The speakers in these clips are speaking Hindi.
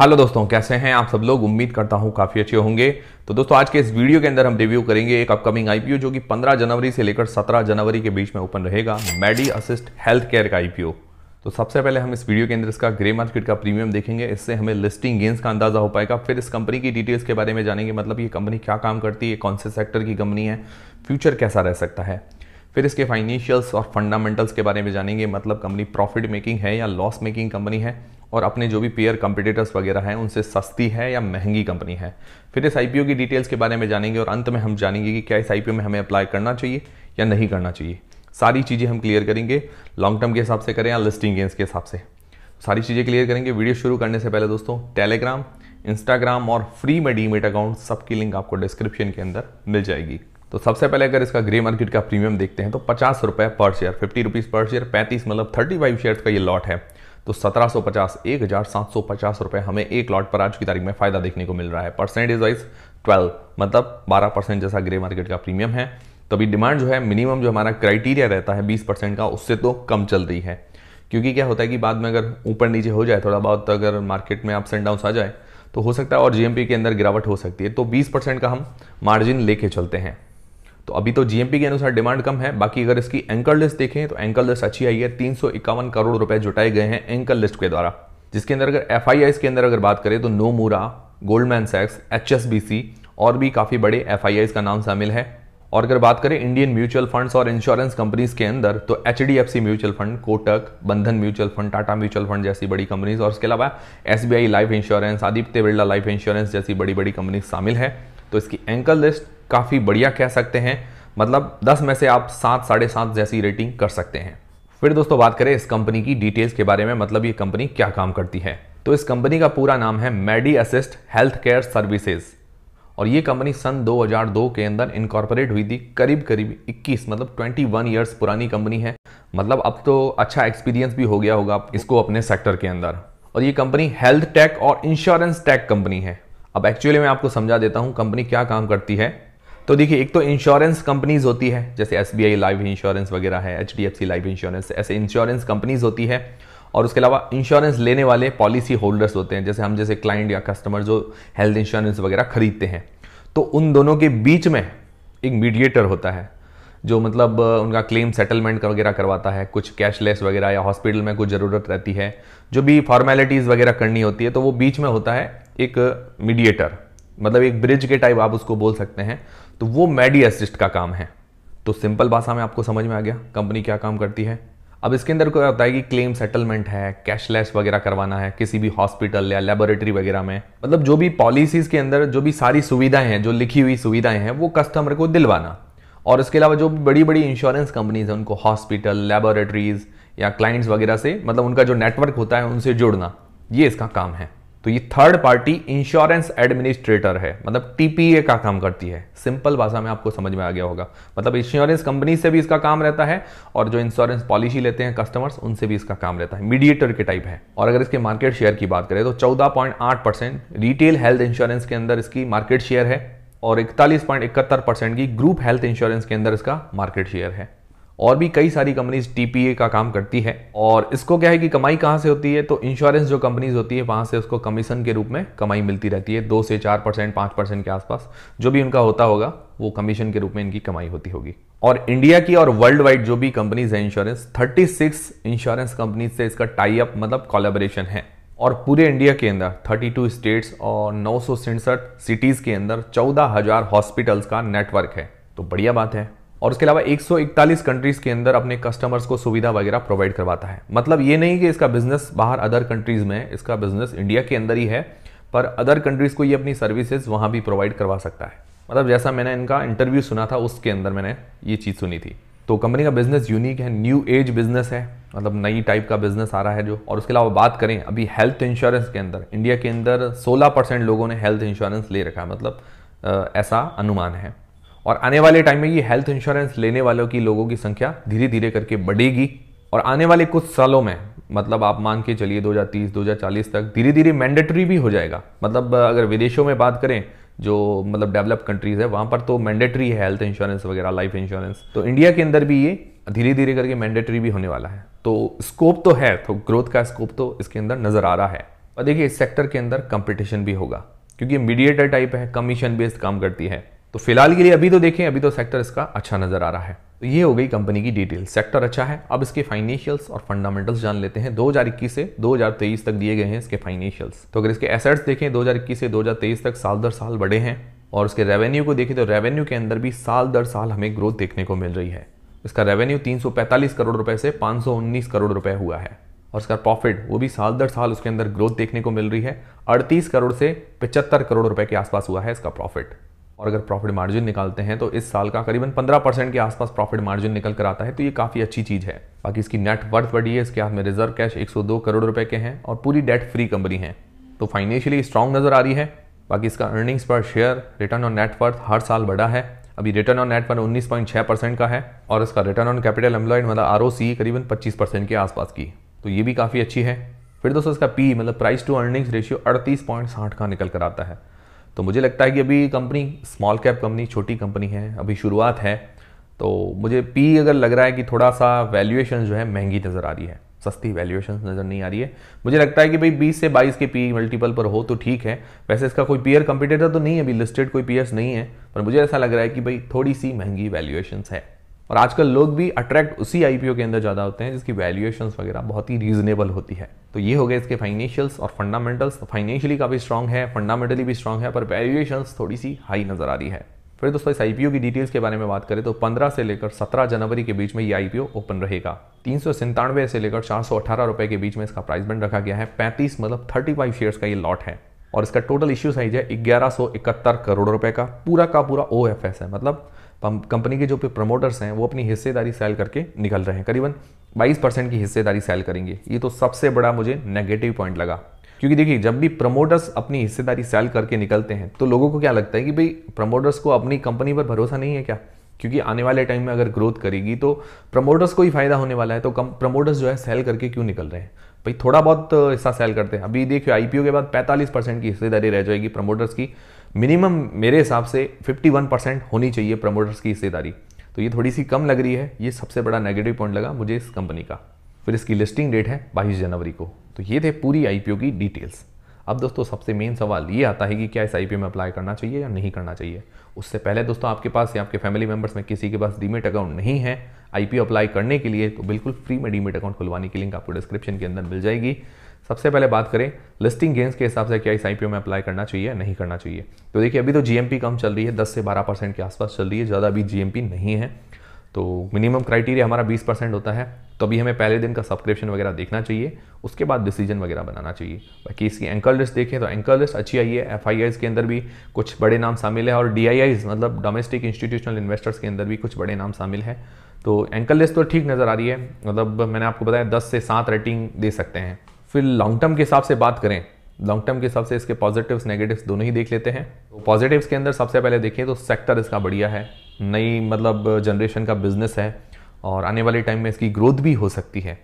हेलो दोस्तों कैसे हैं आप सब लोग उम्मीद करता हूं काफ़ी अच्छे होंगे तो दोस्तों आज के इस वीडियो के अंदर हम रिव्यू करेंगे एक अपकमिंग आईपीओ जो कि 15 जनवरी से लेकर 17 जनवरी के बीच में ओपन रहेगा मेडी असिस्ट हेल्थ केयर का आईपीओ तो सबसे पहले हम इस वीडियो के अंदर इसका ग्रे मार्केट का प्रीमियम देखेंगे इससे हमें लिस्टिंग गेंस का अंदाजा हो पाएगा फिर इस कंपनी की डिटेल्स के बारे में जानेंगे मतलब ये कंपनी क्या काम करती है कौन से सेक्टर की कंपनी है फ्यूचर कैसा रह सकता है फिर इसके फाइनेंशियल्स और फंडामेंटल्स के बारे में जानेंगे मतलब कंपनी प्रॉफिट मेकिंग है या लॉस मेकिंग कंपनी है और अपने जो भी पेयर कंपिटेटर्स वगैरह हैं उनसे सस्ती है या महंगी कंपनी है फिर इस आईपीओ की डिटेल्स के बारे में जानेंगे और अंत में हम जानेंगे कि क्या इस आईपीओ में हमें अप्लाई करना चाहिए या नहीं करना चाहिए सारी चीज़ें हम क्लियर करेंगे लॉन्ग टर्म के हिसाब से करें या लिस्टिंग गेंस के हिसाब से सारी चीज़ें क्लियर करेंगे वीडियो शुरू करने से पहले दोस्तों टेलीग्राम इंस्टाग्राम और फ्री में डीमेट अकाउंट सबकी लिंक आपको डिस्क्रिप्शन के अंदर मिल जाएगी तो सबसे पहले अगर इसका ग्रे मार्केट का प्रीमियम देखते हैं तो पचास रुपये per share fifty rupees per share पैंतीस मतलब थर्टी फाइव शेयर का ये लॉट है तो सत्रह सौ पचास एक हज़ार सात सौ पचास रुपये हमें एक लॉट पर आज की तारीख में फ़ायदा देखने को मिल रहा है परसेंटेज वाइज ट्वेल्व मतलब बारह परसेंट जैसा ग्रे मार्केट का प्रीमियम है तो अभी डिमांड जो है मिनिमम जो हमारा क्राइटेरिया रहता है बीस परसेंट का उससे तो कम चल रही है क्योंकि क्या होता है कि बाद में अगर ऊपर नीचे हो जाए थोड़ा बहुत अगर मार्केट में अप्स एंड डाउन आ जाए तो हो सकता है और जीएमपी के अंदर गिरावट हो सकती है तो 20 परसेंट का हम मार्जिन लेके चलते हैं तो अभी तो जीएमपी के अनुसार डिमांड कम है बाकी अगर इसकी एंकर लिस्ट देखें तो एंकर लिस्ट अच्छी आई है तीन करोड़ रुपए जुटाए गए हैं एंकर लिस्ट के द्वारा जिसके अंदर अगर एफ के अंदर अगर बात करें तो नोमूरा गोल्डमैन सैक्स एच और भी काफ़ी बड़े एफ का नाम शामिल है और अगर बात करें इंडियन म्यूचुअल फंड्स और इंश्योरेंस कंपनीज के अंदर तो H mutual fund Kotak Bandhan mutual fund Tata mutual fund जैसी बड़ी कंपनीज और उसके अलावा S life insurance Aditya Birla life insurance जैसी बड़ी बड़ी कंपनीज शामिल है तो इसकी एंकल लिस्ट काफ़ी बढ़िया कह सकते हैं मतलब 10 में से आप सात साढ़े सात जैसी रेटिंग कर सकते हैं फिर दोस्तों बात करें इस कंपनी की डिटेल्स के बारे में मतलब ये कंपनी क्या काम करती है तो इस कंपनी का पूरा नाम है Medi Assist health care services और ये कंपनी सन 2002 के अंदर इनकॉर्पोरेट हुई थी करीब करीब 21 मतलब 21 इयर्स पुरानी कंपनी है मतलब अब तो अच्छा एक्सपीरियंस भी हो गया होगा इसको अपने सेक्टर के अंदर और ये कंपनी हेल्थ टेक और इंश्योरेंस टेक कंपनी है अब एक्चुअली मैं आपको समझा देता हूँ कंपनी क्या काम करती है तो देखिए एक तो इंश्योरेंस कंपनीज होती है जैसे S B I life insurance वगैरह है H D F C life insurance ऐसे इंश्योरेंस कंपनीज होती है और उसके अलावा इंश्योरेंस लेने वाले पॉलिसी होल्डर्स होते हैं जैसे हम जैसे क्लाइंट या कस्टमर जो हेल्थ इंश्योरेंस वगैरह खरीदते हैं तो उन दोनों के बीच में एक मीडिएटर होता है जो मतलब उनका क्लेम सेटलमेंट वगैरह करवाता है कुछ कैशलेस वगैरह या हॉस्पिटल में कुछ ज़रूरत रहती है जो भी फॉर्मेलिटीज़ वगैरह करनी होती है तो वो बीच में होता है एक मीडिएटर मतलब एक ब्रिज के टाइप आप उसको बोल सकते हैं तो वो मेडी असिस्ट का काम है तो सिंपल भाषा में आपको समझ में आ गया कंपनी क्या काम करती है अब इसके अंदर क्या होता है कि क्लेम सेटलमेंट है कैशलेस वगैरह करवाना है किसी भी हॉस्पिटल या लेबोरेटरी वगैरह में मतलब जो भी पॉलिसीज के अंदर जो भी सारी सुविधाएं हैं जो लिखी हुई सुविधाएं हैं वो कस्टमर को दिलवाना और इसके अलावा जो बड़ी बड़ी इंश्योरेंस कंपनीज हैं उनको हॉस्पिटल लेबोरेटरीज या क्लाइंट्स वगैरह से मतलब उनका जो नेटवर्क होता है उनसे जुड़ना ये इसका काम है तो ये थर्ड पार्टी इंश्योरेंस एडमिनिस्ट्रेटर है मतलब टीपीए का काम करती है सिंपल भाषा में आपको समझ में आ गया होगा मतलब इंश्योरेंस कंपनी से भी इसका काम रहता है और जो इंश्योरेंस पॉलिसी लेते हैं कस्टमर्स उनसे भी इसका काम रहता है मीडिएटर के टाइप है और अगर इसके मार्केट शेयर की बात करें तो चौदह परसेंट रिटेल हेल्थ इंश्योरेंस के अंदर इसकी मार्केट शेयर है और इकतालीस पॉइंट इकहत्तर परसेंट की ग्रुप हेल्थ इंश्योरेंस के अंदर इसका मार्केट शेयर है और भी कई सारी कंपनीज टीपीए का काम करती है और इसको क्या है कि कमाई कहाँ से होती है तो इंश्योरेंस जो कंपनीज होती है वहाँ से उसको कमीशन के रूप में कमाई मिलती रहती है दो से चार परसेंट पाँच परसेंट के आसपास जो भी उनका होता होगा वो कमीशन के रूप में इनकी कमाई होती होगी और इंडिया की और वर्ल्ड वाइड जो भी कंपनीज है इंश्योरेंस सिक्स इंश्योरेंस कंपनीज से इसका टाई अप मतलब कोलेबोरेशन है और पूरे इंडिया के अंदर 32 स्टेट्स और नौ सिटीज़ के अंदर चौदह हज़ार हॉस्पिटल्स का नेटवर्क है तो बढ़िया बात है और उसके अलावा 141 कंट्रीज़ के अंदर अपने कस्टमर्स को सुविधा वगैरह प्रोवाइड करवाता है मतलब ये नहीं कि इसका बिजनेस बाहर अदर कंट्रीज़ में है इसका बिजनेस इंडिया के अंदर ही है पर अदर कंट्रीज़ को ये अपनी सर्विसेज वहाँ भी प्रोवाइड करवा सकता है मतलब जैसा मैंने इनका इंटरव्यू सुना था उसके अंदर मैंने ये चीज़ सुनी थी तो कंपनी का बिजनेस यूनिक है न्यू एज बिजनेस है मतलब नई टाइप का बिजनेस आ रहा है जो और उसके अलावा बात करें अभी हेल्थ इंश्योरेंस के अंदर इंडिया के अंदर 16 परसेंट लोगों ने हेल्थ इंश्योरेंस ले रखा है मतलब ऐसा अनुमान है और आने वाले टाइम में ये हेल्थ इंश्योरेंस लेने वालों की लोगों की संख्या धीरे धीरे करके बढ़ेगी और आने वाले कुछ सालों में मतलब आप मान के चलिए 2030 2040 तक धीरे धीरे मैंडेटरी भी हो जाएगा मतलब अगर विदेशों में बात करें जो मतलब डेवलप कंट्रीज़ है वहाँ पर तो मैंडेटरी है हेल्थ इंश्योरेंस वगैरह लाइफ इंश्योरेंस तो इंडिया के अंदर भी ये धीरे धीरे करके मैंडेटरी भी होने वाला है तो स्कोप तो है तो ग्रोथ का स्कोप तो इसके अंदर नज़र आ रहा है और देखिए इस सेक्टर के अंदर कंपटीशन भी होगा क्योंकि मीडिएटर टाइप है कमीशन बेस्ड काम करती है तो फिलहाल के लिए अभी तो देखें अभी तो सेक्टर इसका अच्छा नजर आ रहा है तो ये हो गई कंपनी की डिटेल सेक्टर अच्छा है अब इसके फाइनेंशियल्स और फंडामेंटल्स जान लेते हैं 2021 से 2023 तक दिए गए हैं इसके फाइनेंशियल्स तो अगर इसके एसेट्स देखें 2021 से 2023 तक साल दर साल बढ़े हैं और उसके रेवेन्यू को देखें तो रेवेन्यू के अंदर भी साल दर साल हमें ग्रोथ देखने को मिल रही है इसका रेवेन्यू तीन करोड़ रुपए से 519 करोड़ रुपए हुआ है और इसका प्रॉफिट वो भी साल दर साल उसके अंदर ग्रोथ देखने को मिल रही है अड़तीस करोड़ से पचहत्तर करोड़ रुपए के आसपास हुआ है इसका प्रॉफिट और अगर प्रॉफिट मार्जिन निकालते हैं तो इस साल का करीबन 15 परसेंट के आसपास प्रॉफिट मार्जिन निकल कर आता है तो ये काफ़ी अच्छी चीज़ है बाकी इसकी नेट वर्थ बढ़ी है इसके हाथ में रिजर्व कैश 102 करोड़ रुपए के हैं और पूरी डेट फ्री कंपनी है तो फाइनेंशियली स्ट्रांग नज़र आ रही है बाकी इसका earnings per share return on net worth साल बढ़ा है अभी रिटर्न ऑन नेटवर्थ उन्नीस पॉइंट छह परसेंट का है और इसका रिटर्न ऑन कैपिटल एम्प्लॉयड मतलब आर करीबन पच्चीस परसेंट के आसपास की तो ये भी काफ़ी अच्छी है फिर दोस्तों इसका पी मतलब प्राइस टू अर्निंग्स रेशियो अड़तीस पॉइंट साठ का निकल कर आता है तो मुझे लगता है कि अभी कंपनी स्मॉल कैप कंपनी छोटी कंपनी है अभी शुरुआत है तो मुझे पी अगर लग रहा है कि थोड़ा सा वैल्यूएशन जो है महंगी नज़र आ रही है सस्ती वैल्यूएशन नज़र नहीं आ रही है मुझे लगता है कि भाई 20 से 22 के पी मल्टीपल पर हो तो ठीक है वैसे इसका कोई पीयर कंपिटेटर तो नहीं है अभी लिस्टेड कोई पीयर्स नहीं है पर मुझे ऐसा लग रहा है कि भाई थोड़ी सी महंगी वैल्यूएशन है और आजकल लोग भी अट्रैक्ट उसी आईपीओ के अंदर ज़्यादा होते हैं जिसकी वैल्यूएशन वगैरह बहुत ही रीजनेबल होती है तो ये हो गए इसके फाइनेंशियल्स और फंडामेंटल्स फाइनेंशियली काफ़ी स्ट्रॉग है फंडामेंटली भी स्ट्रॉग है पर वैल्यूएशन थोड़ी सी हाई नज़र आ रही है फिर दोस्तों इस आईपीओ की डिटेल्स के बारे में बात करें तो 15 से लेकर 17 जनवरी के बीच में ये आईपीओ ओपन रहेगा तीन सौ से लेकर चार रुपए के बीच में इसका प्राइस बैंड रखा गया है 35 मतलब 35 शेयर्स का ये लॉट है और इसका टोटल इश्यू साइज है ग्यारह सौ इकहत्तर करोड़ रुपए का पूरा का पूरा ओ एफ एस है मतलब कंपनी के जो प्रमोटर्स हैं वो अपनी हिस्सेदारी सेल करके निकल रहे हैं करीबन 22 परसेंट की हिस्सेदारी सेल करेंगे ये तो सबसे बड़ा मुझे नेगेटिव पॉइंट लगा क्योंकि देखिए जब भी प्रमोटर्स अपनी हिस्सेदारी सेल करके निकलते हैं तो लोगों को क्या लगता है कि भाई प्रमोटर्स को अपनी कंपनी पर भरोसा नहीं है क्या क्योंकि आने वाले टाइम में अगर ग्रोथ करेगी तो प्रमोटर्स को ही फायदा होने वाला है तो कम प्रमोटर्स जो है सेल करके क्यों निकल रहे हैं भाई थोड़ा बहुत हिस्सा सेल करते हैं अभी देखिए आईपीओ के बाद 45 परसेंट की हिस्सेदारी रह जाएगी प्रमोटर्स की मिनिमम मेरे हिसाब से 51 परसेंट होनी चाहिए प्रमोटर्स की हिस्सेदारी तो ये थोड़ी सी कम लग रही है ये सबसे बड़ा नेगेटिव पॉइंट लगा मुझे इस कंपनी का फिर इसकी लिस्टिंग डेट है बाईस जनवरी को तो ये थे पूरी आई की डिटेल्स अब दोस्तों सबसे मेन सवाल ये आता है कि क्या इस आई में अप्लाई करना चाहिए या नहीं करना चाहिए उससे पहले दोस्तों आपके पास या आपके फैमिली मेम्बर्स में किसी के पास डीमेट अकाउंट नहीं है आईपीओ अप्लाई करने के लिए तो बिल्कुल फ्री में डीमेट अकाउंट खुलवाने की लिंक आपको डिस्क्रिप्शन के अंदर मिल जाएगी सबसे पहले बात करें लिस्टिंग गेंस के हिसाब से क्या इस आईपीओ में अप्लाई करना चाहिए नहीं करना चाहिए तो देखिए अभी तो जीएमपी कम चल रही है दस से बारह परसेंट के आसपास चल रही है ज़्यादा अभी जीएमपी नहीं है तो मिनिमम क्राइटेरिया हमारा बीस परसेंट होता है तो अभी हमें पहले दिन का सब्सक्रिप्शन वगैरह देखना चाहिए उसके बाद डिसीजन वगैरह बनाना चाहिए बाकी इसकी एंकल लिस्ट देखें तो एंकल लिस्ट अच्छी आई है एफ के अंदर भी कुछ बड़े नाम शामिल है और डी मतलब डोमेस्टिक इंस्टीट्यूशनल इन्वेस्टर्स के अंदर भी कुछ बड़े नाम शामिल है तो एंकल लिस्ट तो ठीक नज़र आ रही है मतलब मैंने आपको बताया दस से सात रेटिंग दे सकते हैं फिर लॉन्ग टर्म के हिसाब से बात करें लॉन्ग टर्म के हिसाब से इसके पॉजिटिव्स नेगेटिव्स दोनों ही देख लेते हैं तो पॉजिटिव्स के अंदर सबसे पहले देखें तो सेक्टर इसका बढ़िया है नई मतलब जनरेशन का बिजनेस है और आने वाले टाइम में इसकी ग्रोथ भी हो सकती है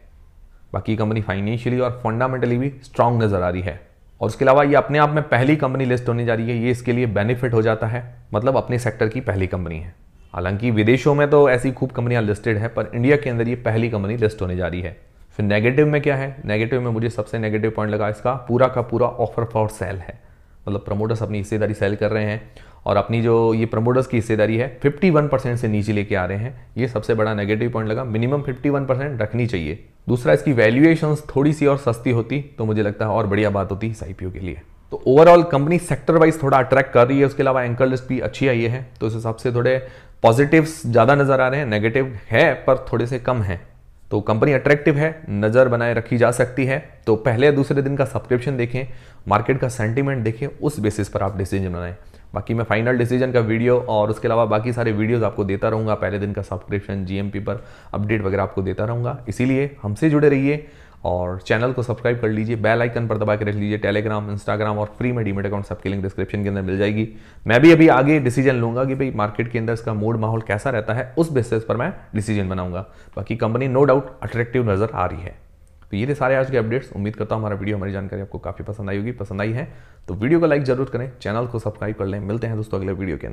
बाकी कंपनी फाइनेंशियली और फंडामेंटली भी स्ट्रांग नज़र आ रही है और उसके अलावा ये अपने आप में पहली कंपनी लिस्ट होने जा रही है ये इसके लिए बेनिफिट हो जाता है मतलब अपने सेक्टर की पहली कंपनी है हालांकि विदेशों में तो ऐसी खूब कंपनियां लिस्टेड है पर इंडिया के अंदर ये पहली कंपनी लिस्ट होने जा रही है फिर नेगेटिव में क्या है नेगेटिव में मुझे सबसे नेगेटिव पॉइंट लगा इसका पूरा का पूरा ऑफर फॉर सेल है मतलब प्रमोटर्स अपनी हिस्सेदारी सेल कर रहे हैं और अपनी जो ये प्रमोटर्स की हिस्सेदारी है 51 परसेंट से नीचे लेके आ रहे हैं ये सबसे बड़ा नेगेटिव पॉइंट लगा मिनिमम 51 परसेंट रखनी चाहिए दूसरा इसकी वैल्यूएशन थोड़ी सी और सस्ती होती तो मुझे लगता है और बढ़िया बात होती इस आईपीओ के लिए तो ओवरऑल कंपनी सेक्टर वाइज थोड़ा अट्रैक्ट कर रही है उसके अलावा एंकर लिस्ट भी अच्छी आई है तो इस हिसाब से थोड़े पॉजिटिव्स ज़्यादा नज़र आ रहे हैं नेगेटिव है पर थोड़े से कम तो है तो कंपनी अट्रैक्टिव है नज़र बनाए रखी जा सकती है तो पहले दूसरे दिन का सब्सक्रिप्शन देखें मार्केट का सेंटिमेंट देखें उस बेसिस पर आप डिसीजन बनाएं बाकी मैं फाइनल डिसीजन का वीडियो और उसके अलावा बाकी सारे वीडियोस आपको देता रहूँगा पहले दिन का सब्सक्रिप्शन जीएमपी पर अपडेट वगैरह आपको देता रहूँगा इसीलिए हमसे जुड़े रहिए और चैनल को सब्सक्राइब कर लीजिए बेल आइकन पर दबा के रख लीजिए टेलीग्राम इंस्टाग्राम और फ्री में डीमेट अकाउंट सबकी लिंक डिस्क्रिप्शन के अंदर मिल जाएगी मैं भी अभी आगे डिसीजन लूंगा कि भाई मार्केट के अंदर इसका मूड माहौल कैसा रहता है उस बेसिस पर मैं डिसीजन बनाऊंगा बाकी कंपनी नो डाउट अट्रैक्टिव नजर आ रही है तो ये थे सारे आज के अपडेट्स उम्मीद करता हूँ हमारा वीडियो हमारी जानकारी आपको काफ़ी पसंद आई होगी पसंद आई है तो वीडियो को लाइक जरूर करें चैनल को सब्सक्राइब कर लें मिलते हैं दोस्तों अगले वीडियो के अंदर